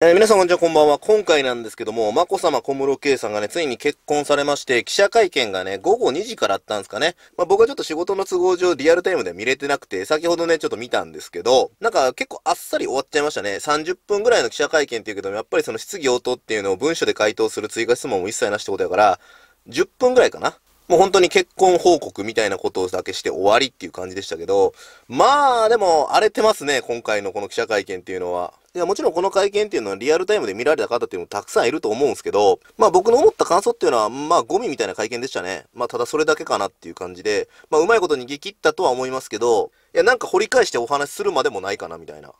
えー、皆さん、こんにちは、こんばんは。今回なんですけども、まこさま小室圭さんがね、ついに結婚されまして、記者会見がね、午後2時からあったんですかね。まあ、僕はちょっと仕事の都合上、リアルタイムで見れてなくて、先ほどね、ちょっと見たんですけど、なんか結構あっさり終わっちゃいましたね。30分ぐらいの記者会見っていうけども、やっぱりその質疑応答っていうのを文書で回答する追加質問も一切なしってことやから、10分ぐらいかな。もう本当に結婚報告みたいなことだけして終わりっていう感じでしたけど、まあでも荒れてますね、今回のこの記者会見っていうのは。いや、もちろんこの会見っていうのはリアルタイムで見られた方っていうのもたくさんいると思うんですけど、まあ僕の思った感想っていうのは、まあゴミみたいな会見でしたね。まあただそれだけかなっていう感じで、まあうまいこと逃げ切ったとは思いますけど、いや、なんか掘り返してお話しするまでもないかなみたいな。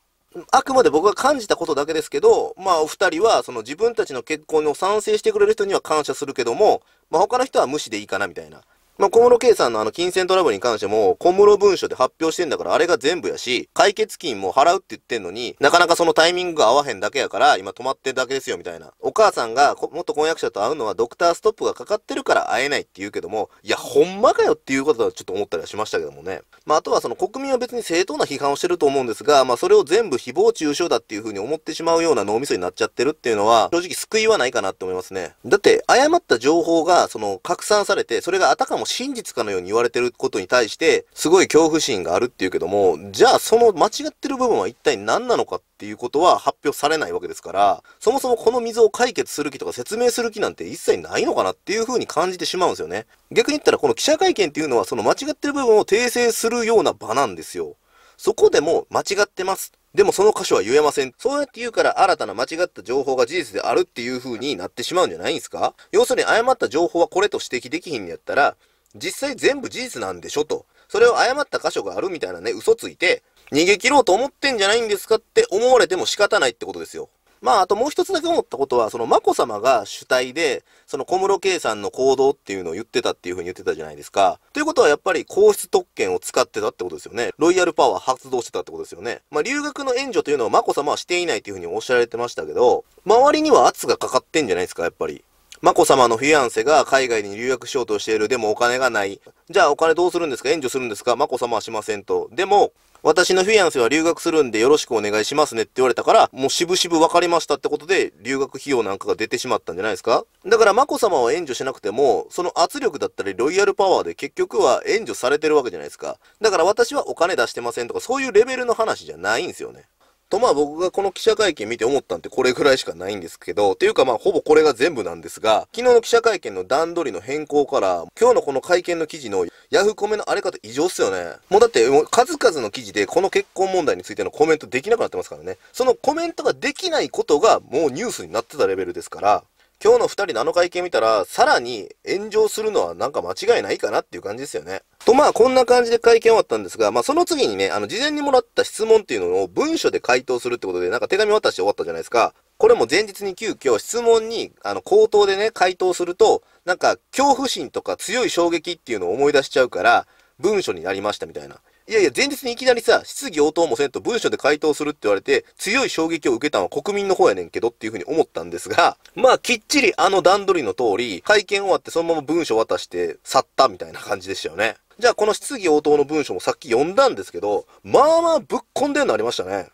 あくまで僕が感じたことだけですけど、まあお二人はその自分たちの結婚を賛成してくれる人には感謝するけども、まあ他の人は無視でいいかなみたいな。まあ、小室圭さんのあの金銭トラブルに関しても、小室文書で発表してんだから、あれが全部やし、解決金も払うって言ってんのに、なかなかそのタイミングが合わへんだけやから、今止まってるだけですよ、みたいな。お母さんが、もっと婚約者と会うのはドクターストップがかかってるから会えないって言うけども、いや、ほんまかよっていうことはちょっと思ったりはしましたけどもね。まあ、あとはその国民は別に正当な批判をしてると思うんですが、まあ、それを全部誹謗中傷だっていうふうに思ってしまうような脳みそになっちゃってるっていうのは、正直救いはないかなって思いますね。だって、誤った情報が、その、拡散されて、それがあたかも真実かのように言われてることに対して、すごい恐怖心があるっていうけども、じゃあその間違ってる部分は一体何なのかっていうことは発表されないわけですから、そもそもこの溝を解決する気とか説明する気なんて一切ないのかなっていうふうに感じてしまうんですよね。逆に言ったらこの記者会見っていうのはその間違ってる部分を訂正するような場なんですよ。そこでも間違ってます。でもその箇所は言えません。そうやって言うから新たな間違った情報が事実であるっていう風になってしまうんじゃないんですか要するに誤った情報はこれと指摘できひんやったら、実際全部事実なんでしょと。それを誤った箇所があるみたいなね、嘘ついて、逃げ切ろうと思ってんじゃないんですかって思われても仕方ないってことですよ。まあ、あともう一つだけ思ったことは、その、眞子さまが主体で、その小室圭さんの行動っていうのを言ってたっていうふうに言ってたじゃないですか。ということは、やっぱり皇室特権を使ってたってことですよね。ロイヤルパワー発動してたってことですよね。まあ、留学の援助というのは眞子さまはしていないっていうふうにおっしゃられてましたけど、周りには圧がかかってんじゃないですか、やっぱり。眞子さまのフィアンセが海外に留学しようとしている。でもお金がない。じゃあお金どうするんですか援助するんですか眞子さまはしませんと。でも、私のフィアンセは留学するんでよろしくお願いしますねって言われたから、もうしぶしぶ分かりましたってことで、留学費用なんかが出てしまったんじゃないですかだから眞子さまは援助しなくても、その圧力だったりロイヤルパワーで結局は援助されてるわけじゃないですか。だから私はお金出してませんとか、そういうレベルの話じゃないんですよね。とまあ僕がこの記者会見見て思ったんってこれぐらいしかないんですけど、っていうかまあほぼこれが全部なんですが、昨日の記者会見の段取りの変更から、今日のこの会見の記事のヤフコメのあれ方異常っすよね。もうだって数々の記事でこの結婚問題についてのコメントできなくなってますからね。そのコメントができないことがもうニュースになってたレベルですから、今日の2人のあの会見見たら、さらに炎上するのはなんか間違いないかなっていう感じですよね。とまあこんな感じで会見終わったんですが、まあその次にね、あの事前にもらった質問っていうのを文書で回答するってことで、なんか手紙渡して終わったじゃないですか。これも前日に急遽質問に、あの、口頭でね、回答すると、なんか恐怖心とか強い衝撃っていうのを思い出しちゃうから、文書になりましたみたいな。いやいや、前日にいきなりさ、質疑応答もせんと文書で回答するって言われて、強い衝撃を受けたのは国民の方やねんけどっていうふうに思ったんですが、まあ、きっちりあの段取りの通り、会見終わってそのまま文書渡して去ったみたいな感じでしたよね。じゃあ、この質疑応答の文書もさっき読んだんですけど、まあまあぶっ込んでるのありましたね。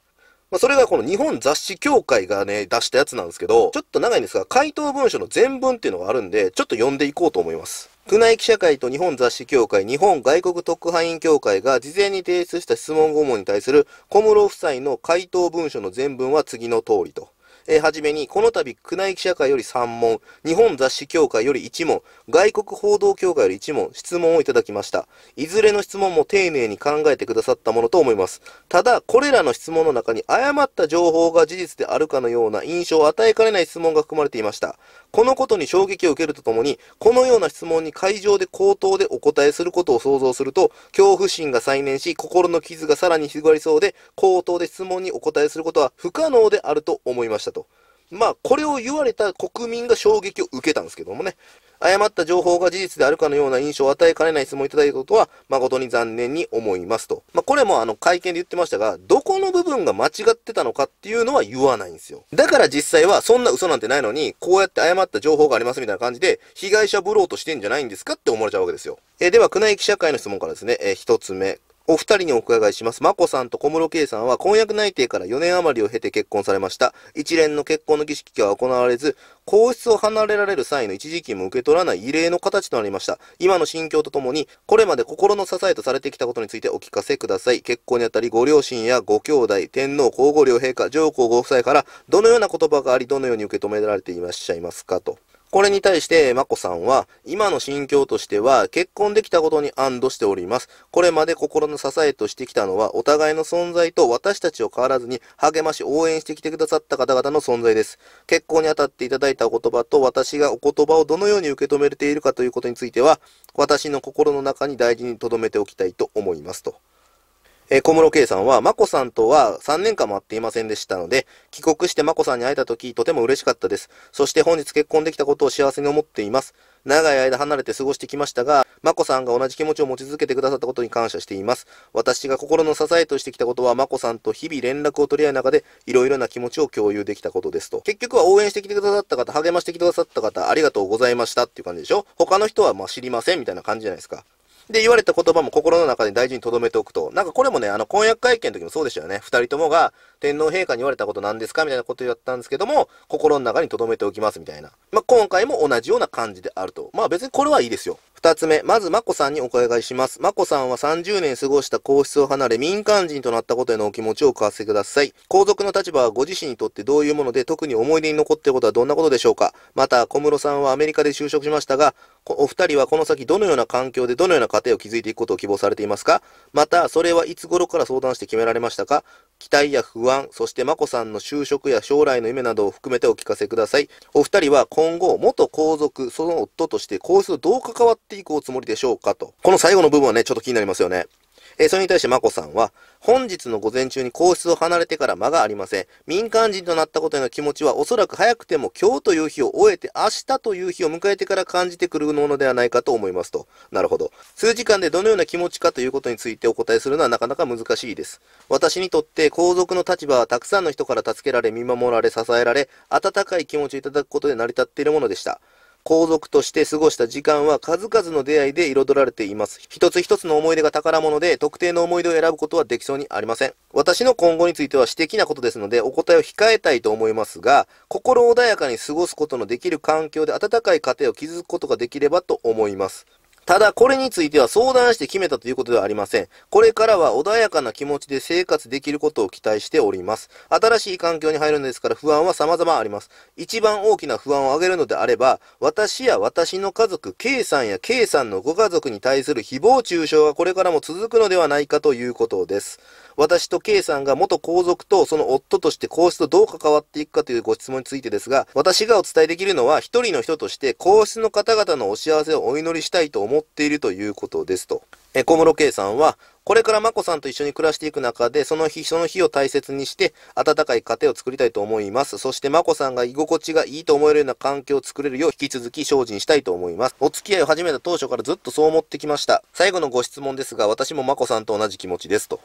まあ、それがこの日本雑誌協会がね、出したやつなんですけど、ちょっと長いんですが、回答文書の全文っていうのがあるんで、ちょっと読んでいこうと思います。宮内記者会と日本雑誌協会、日本外国特派員協会が事前に提出した質問5問に対する小室夫妻の回答文書の全文は次の通りと。えー、はじめに、この度、宮内記者会より3問、日本雑誌協会より1問、外国報道協会より1問、質問をいただきました。いずれの質問も丁寧に考えてくださったものと思います。ただ、これらの質問の中に誤った情報が事実であるかのような印象を与えかねない質問が含まれていました。このことに衝撃を受けるとともに、このような質問に会場で口頭でお答えすることを想像すると、恐怖心が再燃し、心の傷がさらに広がりそうで、口頭で質問にお答えすることは不可能であると思いましたと。まあ、これを言われた国民が衝撃を受けたんですけどもね。誤った情報が事実であるかのような印象を与えかねない質問をいただいたことは、誠に残念に思いますと。まあ、これもあの、会見で言ってましたが、どこの部分が間違ってたのかっていうのは言わないんですよ。だから実際は、そんな嘘なんてないのに、こうやって誤った情報がありますみたいな感じで、被害者ぶろうとしてんじゃないんですかって思われちゃうわけですよ。えー、では、宮内記者会の質問からですね、えー、一つ目。お二人にお伺いします。眞子さんと小室圭さんは婚約内定から4年余りを経て結婚されました。一連の結婚の儀式は行われず、皇室を離れられる際の一時金も受け取らない異例の形となりました。今の心境とともに、これまで心の支えとされてきたことについてお聞かせください。結婚にあたり、ご両親やご兄弟、天皇皇后両陛下、上皇ご夫妻から、どのような言葉があり、どのように受け止められていらっしゃいますかと。これに対して、まこさんは、今の心境としては、結婚できたことに安堵しております。これまで心の支えとしてきたのは、お互いの存在と私たちを変わらずに、励まし応援してきてくださった方々の存在です。結婚にあたっていただいたお言葉と、私がお言葉をどのように受け止めているかということについては、私の心の中に大事に留めておきたいと思いますと。えー、小室圭さんは、眞子さんとは3年間も会っていませんでしたので、帰国して眞子さんに会えた時、とても嬉しかったです。そして本日結婚できたことを幸せに思っています。長い間離れて過ごしてきましたが、眞子さんが同じ気持ちを持ち続けてくださったことに感謝しています。私が心の支えとしてきたことは、眞子さんと日々連絡を取り合う中で、いろいろな気持ちを共有できたことですと。結局は応援してきてくださった方、励ましてきてくださった方、ありがとうございましたっていう感じでしょ他の人はまあ知りませんみたいな感じじゃないですか。で、言われた言葉も心の中に大事に留めておくと。なんかこれもね、あの、婚約会見の時もそうでしたよね。二人ともが、天皇陛下に言われたこと何ですかみたいなことやったんですけども、心の中に留めておきますみたいな。まあ、今回も同じような感じであると。まあ別にこれはいいですよ。二つ目、まず、マコさんにお伺いします。マコさんは30年過ごした皇室を離れ、民間人となったことへのお気持ちをお聞かせください。皇族の立場はご自身にとってどういうもので、特に思い出に残っていることはどんなことでしょうかまた、小室さんはアメリカで就職しましたが、お二人はこの先どのような環境でどのような家庭を築いていくことを希望されていますかまた、それはいつ頃から相談して決められましたか期待や不安、そして眞子さんの就職や将来の夢などを含めてお聞かせください。お二人は今後、元皇族、その夫として皇室とどう関わっていくおつもりでしょうかと。この最後の部分はね、ちょっと気になりますよね。えー、それに対して眞子さんは、本日の午前中に皇室を離れてから間がありません。民間人となったことへの気持ちはおそらく早くても今日という日を終えて明日という日を迎えてから感じてくるものではないかと思いますと。なるほど。数時間でどのような気持ちかということについてお答えするのはなかなか難しいです。私にとって皇族の立場はたくさんの人から助けられ、見守られ、支えられ、温かい気持ちをいただくことで成り立っているものでした。皇族として過ごした時間は数々の出会いで彩られています。一つ一つの思い出が宝物で、特定の思い出を選ぶことはできそうにありません。私の今後については私的なことですので、お答えを控えたいと思いますが、心穏やかに過ごすことのできる環境で温かい家庭を築くことができればと思います。ただ、これについては相談して決めたということではありません。これからは穏やかな気持ちで生活できることを期待しております。新しい環境に入るのですから不安は様々あります。一番大きな不安を挙げるのであれば、私や私の家族、K さんや K さんのご家族に対する誹謗中傷がこれからも続くのではないかということです。私と K さんが元皇族とその夫として皇室とどう関わっていくかというご質問についてですが、私がお伝えできるのは、一人の人として皇室の方々のお幸せをお祈りしたいと思っているということですと。え小室圭さんは、これから眞子さんと一緒に暮らしていく中で、その日、その日を大切にして、温かい家庭を作りたいと思います。そして眞子さんが居心地がいいと思えるような環境を作れるよう、引き続き精進したいと思います。お付き合いを始めた当初からずっとそう思ってきました。最後のご質問ですが、私も眞子さんと同じ気持ちですと。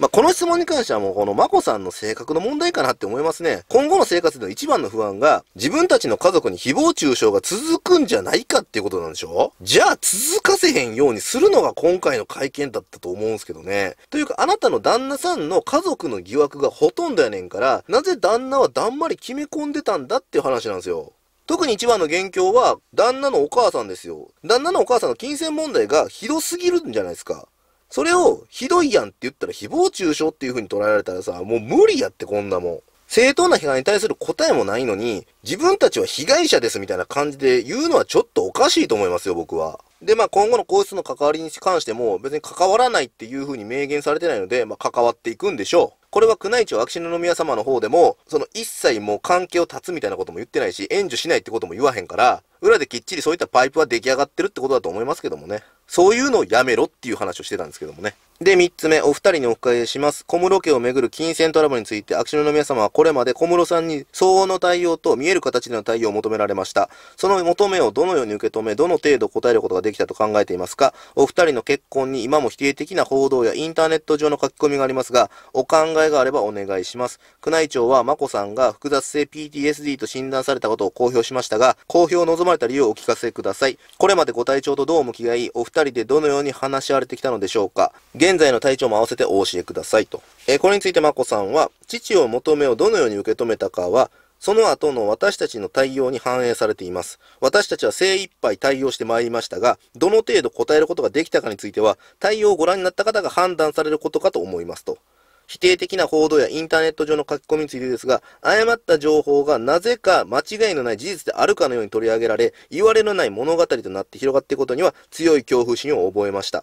まあ、この質問に関してはもうこのまこさんの性格の問題かなって思いますね。今後の生活での一番の不安が、自分たちの家族に誹謗中傷が続くんじゃないかっていうことなんでしょじゃあ続かせへんようにするのが今回の会見だったと思うんすけどね。というか、あなたの旦那さんの家族の疑惑がほとんどやねんから、なぜ旦那はだんまり決め込んでたんだっていう話なんですよ。特に一番の元凶は、旦那のお母さんですよ。旦那のお母さんの金銭問題がひどすぎるんじゃないですか。それをひどいやんって言ったら誹謗中傷っていう風に捉えられたらさ、もう無理やってこんなもん。正当な批判に対する答えもないのに、自分たちは被害者ですみたいな感じで言うのはちょっとおかしいと思いますよ、僕は。で、まあ、今後の皇室の関わりに関しても、別に関わらないっていうふうに明言されてないので、まあ、関わっていくんでしょう。これは宮内庁秋篠宮様の方でも、その一切もう関係を断つみたいなことも言ってないし、援助しないってことも言わへんから、裏できっちりそういったパイプは出来上がってるってことだと思いますけどもね。そういうのをやめろっていう話をしてたんですけどもね。で、3つ目、お二人にお伺いします。小室家をめぐる金銭トラブルについて、秋篠宮様はこれまで小室さんに相応の対応と見える形での対応を求められました。その求めをどのように受け止め、どの程度答えることができたと考えていますかお二人の結婚に今も否定的な報道やインターネット上の書き込みがありますが、お考えがあればお願いします。宮内庁は、眞子さんが複雑性 PTSD と診断されたことを公表しましたが、公表を望まれた理由をお聞かせください。これまでご体調とどう向き合い、お二人でどのように話し合われてきたのでしょうか現現在の体調も合わせてお教えくださいと。えー、これについて眞子さんは、父を求めをどのように受け止めたかは、その後の私たちの対応に反映されています。私たちは精一杯対応してまいりましたが、どの程度答えることができたかについては、対応をご覧になった方が判断されることかと思いますと。否定的な報道やインターネット上の書き込みについてですが、誤った情報がなぜか間違いのない事実であるかのように取り上げられ、言われのない物語となって広がっていくことには強い恐怖心を覚えました。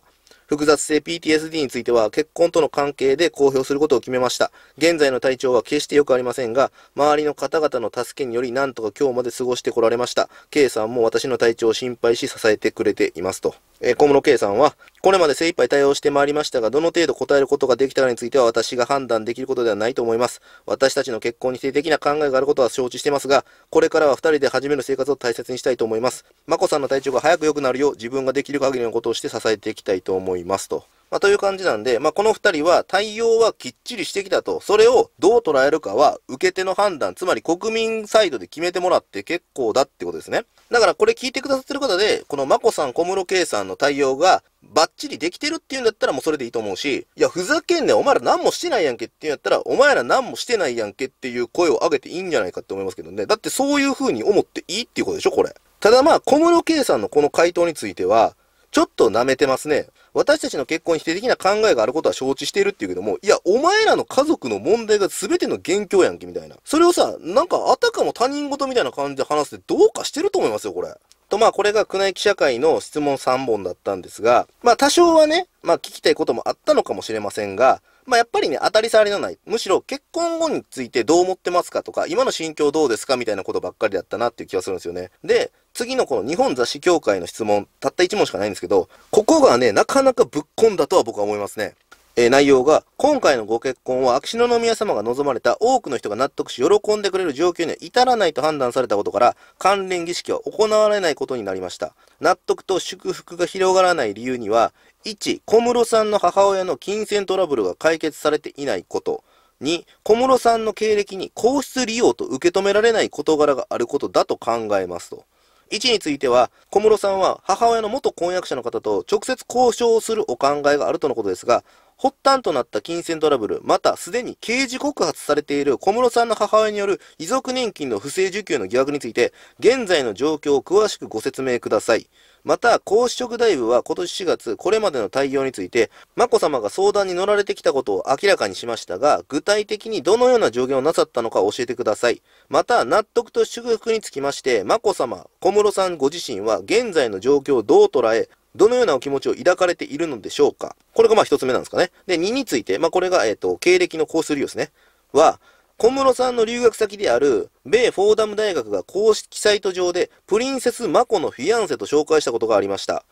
複雑性 PTSD については結婚との関係で公表することを決めました。現在の体調は決して良くありませんが、周りの方々の助けによりなんとか今日まで過ごしてこられました。K さんも私の体調を心配し支えてくれていますと。えー、小室圭さんは、これまで精一杯対応してまいりましたが、どの程度答えることができたかについては私が判断できることではないと思います。私たちの結婚に性的な考えがあることは承知してますが、これからは二人で始める生活を大切にしたいと思います。眞子さんの体調が早く良くなるよう、自分ができる限りのことをして支えていきたいと思います。と。まあ、という感じなんで、まあ、この2人は対応はきっちりしてきたと、それをどう捉えるかは受け手の判断、つまり国民サイドで決めてもらって結構だってことですね。だからこれ聞いてくださってる方で、この眞子さん、小室圭さんの対応がバッチリできてるっていうんだったらもうそれでいいと思うし、いや、ふざけんねん、お前ら何もしてないやんけっていうんやったら、お前ら何もしてないやんけっていう声を上げていいんじゃないかって思いますけどね。だってそういう風に思っていいっていうことでしょ、これ。ただまあ、小室圭さんのこの回答については、ちょっと舐めてますね。私たちの結婚に否定的な考えがあることは承知しているって言うけども、いや、お前らの家族の問題が全ての元凶やんけ、みたいな。それをさ、なんか、あたかも他人事みたいな感じで話ってどうかしてると思いますよ、これ。と、まあ、これが宮内記者会の質問3本だったんですが、まあ、多少はね、まあ、聞きたいこともあったのかもしれませんが、まあ、やっぱりね、当たり障りのない、むしろ結婚後についてどう思ってますかとか、今の心境どうですかみたいなことばっかりだったなっていう気がするんですよね。で、次のこの日本雑誌協会の質問、たった1問しかないんですけど、ここがね、なかなかぶっ込んだとは僕は思いますね。えー、内容が、今回のご結婚は秋篠宮様が望まれた多くの人が納得し喜んでくれる状況には至らないと判断されたことから、関連儀式は行われないことになりました。納得と祝福が広がらない理由には、1、小室さんの母親の金銭トラブルが解決されていないこと、2、小室さんの経歴に皇室利用と受け止められない事柄があることだと考えますと。1については、小室さんは母親の元婚約者の方と直接交渉をするお考えがあるとのことですが、発端となった金銭トラブル、またすでに刑事告発されている小室さんの母親による遺族年金の不正受給の疑惑について、現在の状況を詳しくご説明ください。また、公職大部は今年4月、これまでの対応について、眞子さまが相談に乗られてきたことを明らかにしましたが、具体的にどのような助言をなさったのか教えてください。また、納得と祝福につきまして、眞子さま、小室さんご自身は現在の状況をどう捉え、どのようなお気持ちを抱かれているのでしょうかこれがまあ一つ目なんですかね。で、2について、まあこれが、えっ、ー、と、経歴のコース利用ですね。は、小室さんの留学先である、米フォーダム大学が公式サイト上で、プリンセス・マコのフィアンセと紹介したことがありました。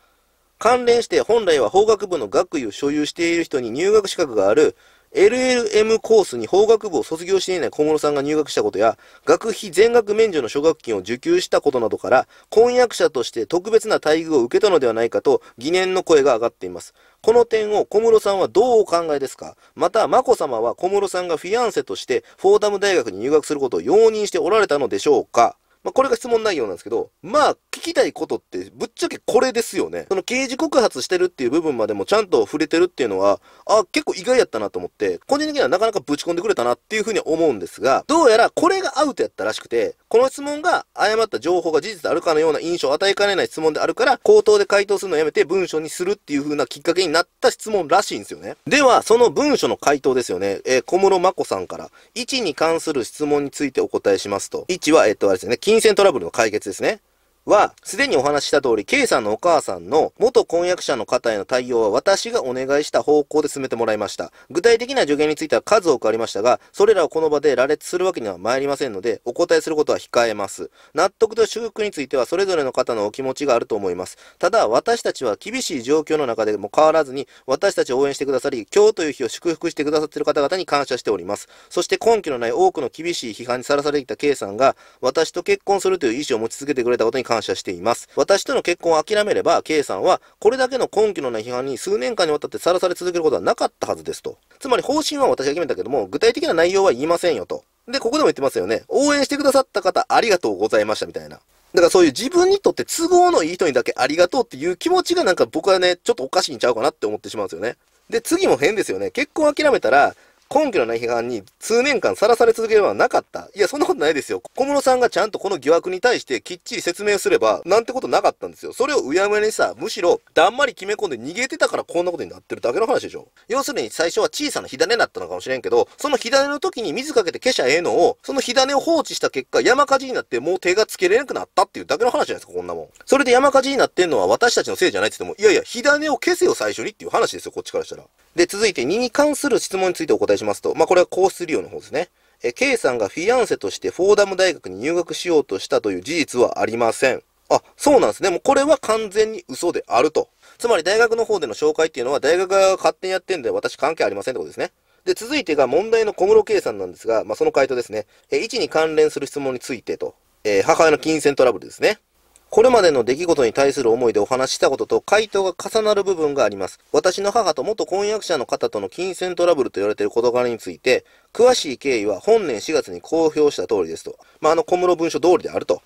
関連して、本来は法学部の学位を所有している人に入学資格がある、LLM コースに法学部を卒業していない小室さんが入学したことや、学費全額免除の奨学金を受給したことなどから、婚約者として特別な待遇を受けたのではないかと疑念の声が上がっています。この点を小室さんはどうお考えですかまた、眞子さまは小室さんがフィアンセとしてフォーダム大学に入学することを容認しておられたのでしょうかまあ、これが質問内容なんですけど、まあ、聞きたいことって、ぶっちゃけこれですよね。その刑事告発してるっていう部分までもちゃんと触れてるっていうのは、あ、結構意外やったなと思って、個人的にはなかなかぶち込んでくれたなっていうふうに思うんですが、どうやらこれがアウトやったらしくて、この質問が誤った情報が事実であるかのような印象を与えかねない質問であるから、口頭で回答するのをやめて文章にするっていうふうなきっかけになった質問らしいんですよね。では、その文書の回答ですよね。えー、小室眞子さんから、1に関する質問についてお答えしますと。1は、えっと、あれですよね、金銭トラブルの解決ですね。は、すでにお話しした通り、K さんのお母さんの元婚約者の方への対応は私がお願いした方向で進めてもらいました。具体的な助言については数多くありましたが、それらをこの場で羅列するわけには参りませんので、お答えすることは控えます。納得と祝福についてはそれぞれの方のお気持ちがあると思います。ただ、私たちは厳しい状況の中でも変わらずに、私たちを応援してくださり、今日という日を祝福してくださっている方々に感謝しております。そして根拠のない多くの厳しい批判にさらされてきた K さんが、私と結婚するという意思を持ち続けてくれたことに感感謝しています。私との結婚を諦めれば、K さんは、これだけの根拠のない批判に数年間にわたってさらされ続けることはなかったはずですと。つまり方針は私が決めたけども、具体的な内容は言いませんよと。で、ここでも言ってますよね。応援してくださった方、ありがとうございましたみたいな。だからそういう自分にとって都合のいい人にだけありがとうっていう気持ちがなんか僕はね、ちょっとおかしいんちゃうかなって思ってしまうんですよね。で、次も変ですよね。結婚諦めたら、根拠のない批判に数年間さらされ続ければなかった。いや、そんなことないですよ。小室さんがちゃんとこの疑惑に対してきっちり説明すれば、なんてことなかったんですよ。それをうやむやにさ、むしろ、だんまり決め込んで逃げてたからこんなことになってるだけの話でしょ。要するに最初は小さな火種だったのかもしれんけど、その火種の時に水かけて消しゃええのを、その火種を放置した結果、山火事になってもう手がつけれなくなったっていうだけの話じゃないですか、こんなもん。それで山火事になってんのは私たちのせいじゃないって言っても、いやいや、火種を消せよ最初にっていう話ですよ、こっちからしたら。で、続いて2に関する質問についてお答えしますと、まあ、これはコース利用の方ですね。え、K さんがフィアンセとしてフォーダム大学に入学しようとしたという事実はありません。あ、そうなんですね。もうこれは完全に嘘であると。つまり大学の方での紹介っていうのは大学が勝手にやってんで私関係ありませんってことですね。で、続いてが問題の小室圭さんなんですが、まあ、その回答ですね。え、1に関連する質問についてと。えー、母親の金銭トラブルですね。これまでの出来事に対する思いでお話ししたことと回答が重なる部分があります。私の母と元婚約者の方との金銭トラブルと言われている事柄について、詳しい経緯は本年4月に公表した通りですと。まあ、あの小室文書通りであると。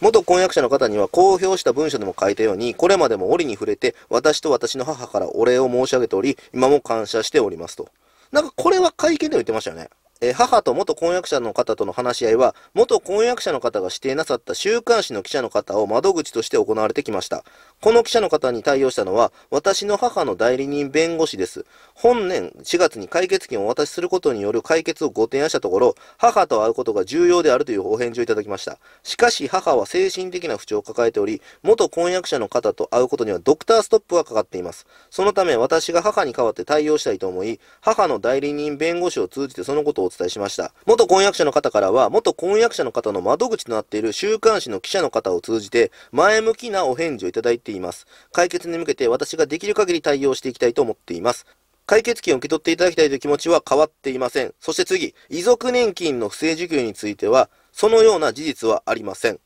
元婚約者の方には公表した文書でも書いたように、これまでも折に触れて、私と私の母からお礼を申し上げており、今も感謝しておりますと。なんかこれは会見でも言ってましたよね。え母と元婚約者の方との話し合いは、元婚約者の方が指定なさった週刊誌の記者の方を窓口として行われてきました。この記者の方に対応したのは、私の母の代理人弁護士です。本年4月に解決権をお渡しすることによる解決をご提案したところ、母と会うことが重要であるというお返事をいただきました。しかし、母は精神的な不調を抱えており、元婚約者の方と会うことにはドクターストップがかかっています。そのため、私が母に代わって対応したいと思い、母の代理人弁護士を通じてそのことを伝えしました。元婚約者の方からは、元婚約者の方の窓口となっている週刊誌の記者の方を通じて、前向きなお返事をいただいています。解決に向けて私ができる限り対応していきたいと思っています。解決金を受け取っていただきたいという気持ちは変わっていません。そして次、遺族年金の不正受給については、そのような事実はありません。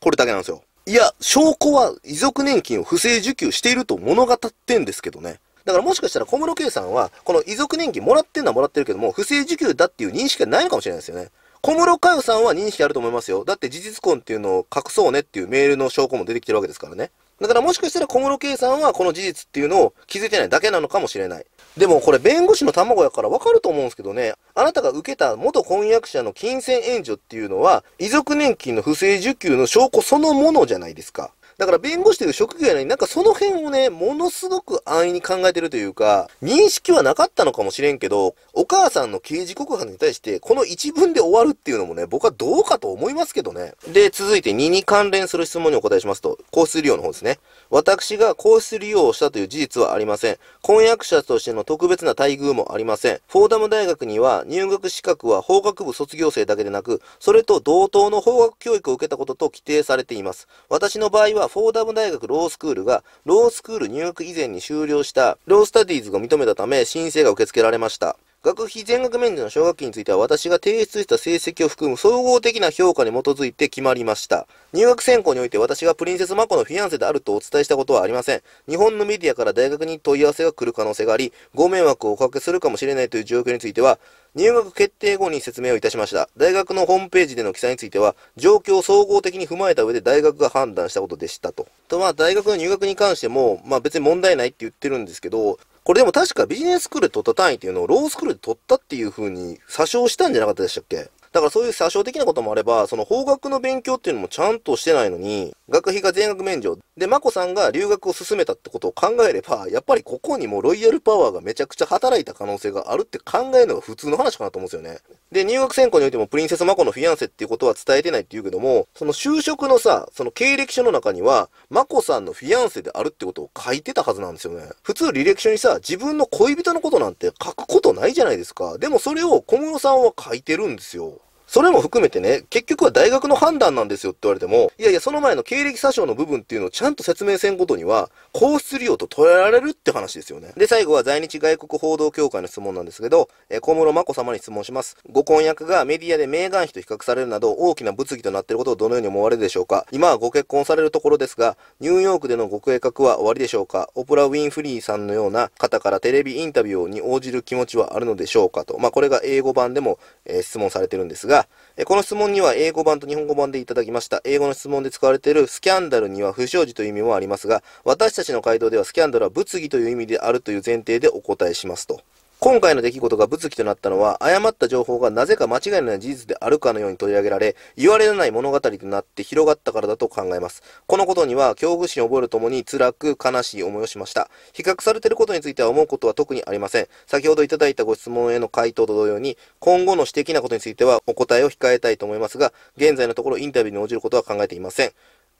これだけなんですよ。いや、証拠は遺族年金を不正受給していると物語ってんですけどね。だからもしかしたら小室圭さんは、この遺族年金もらってんのはもらってるけども、不正受給だっていう認識がないのかもしれないですよね。小室佳代さんは認識あると思いますよ。だって事実婚っていうのを隠そうねっていうメールの証拠も出てきてるわけですからね。だからもしかしたら小室圭さんはこの事実っていうのを気づいてないだけなのかもしれない。でもこれ弁護士の卵やからわかると思うんですけどね、あなたが受けた元婚約者の金銭援助っていうのは、遺族年金の不正受給の証拠そのものじゃないですか。だから弁護士という職業やのになんかその辺をね、ものすごく安易に考えてるというか、認識はなかったのかもしれんけど、お母さんの刑事告発に対して、この一文で終わるっていうのもね、僕はどうかと思いますけどね。で、続いて2に関連する質問にお答えしますと、皇室利用の方ですね。私が皇室利用をしたという事実はありません。婚約者としての特別な待遇もありません。フォーダム大学には入学資格は法学部卒業生だけでなく、それと同等の法学教育を受けたことと規定されています。私の場合はフォーダム大学ロースクールが、ロースクール入学以前に終了した、ロースタディーズが認めたため、申請が受け付けられました。学費全額免除の奨学金については私が提出した成績を含む総合的な評価に基づいて決まりました。入学選考において私がプリンセスマコのフィアンセであるとお伝えしたことはありません。日本のメディアから大学に問い合わせが来る可能性があり、ご迷惑をおかけするかもしれないという状況については、入学決定後に説明をいたしました。大学のホームページでの記載については、状況を総合的に踏まえた上で大学が判断したことでしたと。と、まあ、大学の入学に関しても、まあ別に問題ないって言ってるんですけど、これでも確かビジネススクールで取った単位っていうのをロースクールで取ったっていうふうに詐称したんじゃなかったでしたっけだからそういう詐称的なこともあれば、その法学の勉強っていうのもちゃんとしてないのに、学費が全額免除。で、眞子さんが留学を進めたってことを考えれば、やっぱりここにもロイヤルパワーがめちゃくちゃ働いた可能性があるって考えるのが普通の話かなと思うんですよね。で、入学選考においてもプリンセス眞子のフィアンセっていうことは伝えてないって言うけども、その就職のさ、その経歴書の中には、眞子さんのフィアンセであるってことを書いてたはずなんですよね。普通履歴書にさ、自分の恋人のことなんて書くことないじゃないですか。でもそれを小室さんは書いてるんですよ。それも含めてね、結局は大学の判断なんですよって言われても、いやいや、その前の経歴詐称の部分っていうのをちゃんと説明せんことには、皇室利用と捉えられるって話ですよね。で、最後は在日外国報道協会の質問なんですけど、え小室眞子様に質問します。ご婚約がメディアでメーガン妃と比較されるなど、大きな物議となっていることをどのように思われるでしょうか今はご結婚されるところですが、ニューヨークでのご計画は終わりでしょうかオプラ・ウィン・フリーさんのような方からテレビインタビューに応じる気持ちはあるのでしょうかと。まあ、これが英語版でも、えー、質問されてるんですが、。この質問には英語版と日本語版でいただきました。英語の質問で使われているスキャンダルには不祥事という意味もありますが、私たちの回答ではスキャンダルは物議という意味であるという前提でお答えしますと。今回の出来事が物議となったのは、誤った情報がなぜか間違いない事実であるかのように取り上げられ、言われない物語となって広がったからだと考えます。このことには、恐怖心を覚えるともに辛く悲しい思いをしました。比較されていることについては思うことは特にありません。先ほどいただいたご質問への回答と同様に、今後の指摘なことについてはお答えを控えたいと思いますが、現在のところインタビューに応じることは考えていません。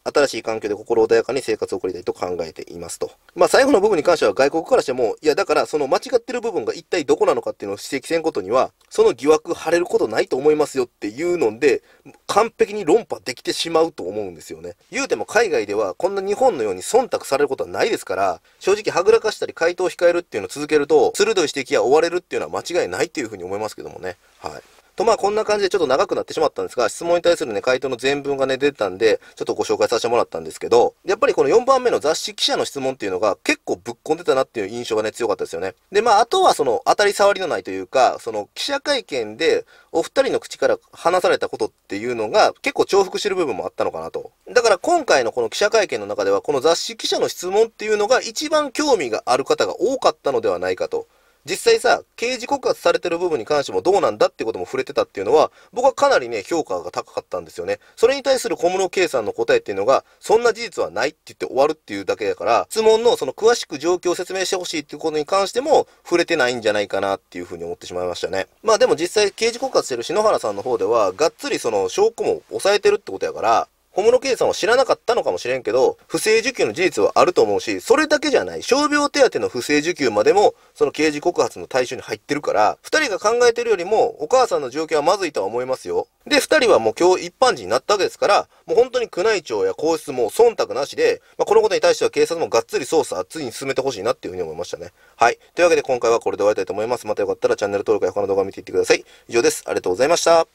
新しい環境で心穏やかに生活を送りたいと考えていますと。まあ最後の部分に関しては外国からしても、いやだからその間違ってる部分が一体どこなのかっていうのを指摘せんことには、その疑惑晴れることないと思いますよっていうので、完璧に論破できてしまうと思うんですよね。言うても海外ではこんな日本のように忖度されることはないですから、正直はぐらかしたり回答を控えるっていうのを続けると、鋭い指摘や追われるっていうのは間違いないっていうふうに思いますけどもね。はい。と、まあ、こんな感じでちょっと長くなってしまったんですが、質問に対するね、回答の全文がね、出てたんで、ちょっとご紹介させてもらったんですけど、やっぱりこの4番目の雑誌記者の質問っていうのが結構ぶっ込んでたなっていう印象がね、強かったですよね。で、まあ、あとはその、当たり障りのないというか、その、記者会見で、お二人の口から話されたことっていうのが、結構重複してる部分もあったのかなと。だから今回のこの記者会見の中では、この雑誌記者の質問っていうのが一番興味がある方が多かったのではないかと。実際さ、刑事告発されてる部分に関してもどうなんだっていうことも触れてたっていうのは、僕はかなりね、評価が高かったんですよね。それに対する小室圭さんの答えっていうのが、そんな事実はないって言って終わるっていうだけだから、質問のその詳しく状況を説明してほしいっていうことに関しても、触れてないんじゃないかなっていうふうに思ってしまいましたね。まあでも実際、刑事告発してる篠原さんの方では、がっつりその証拠も抑えてるってことやから、小室圭さんは知らなかったのかもしれんけど、不正受給の事実はあると思うし、それだけじゃない。傷病手当の不正受給までも、その刑事告発の対象に入ってるから、二人が考えてるよりも、お母さんの状況はまずいとは思いますよ。で、二人はもう今日一般人になったわけですから、もう本当に宮内庁や皇室も忖度なしで、まあ、このことに対しては警察もがっつり捜査、ついに進めてほしいなっていうふうに思いましたね。はい。というわけで今回はこれで終わりたいと思います。またよかったらチャンネル登録や他の動画を見ていってください。以上です。ありがとうございました。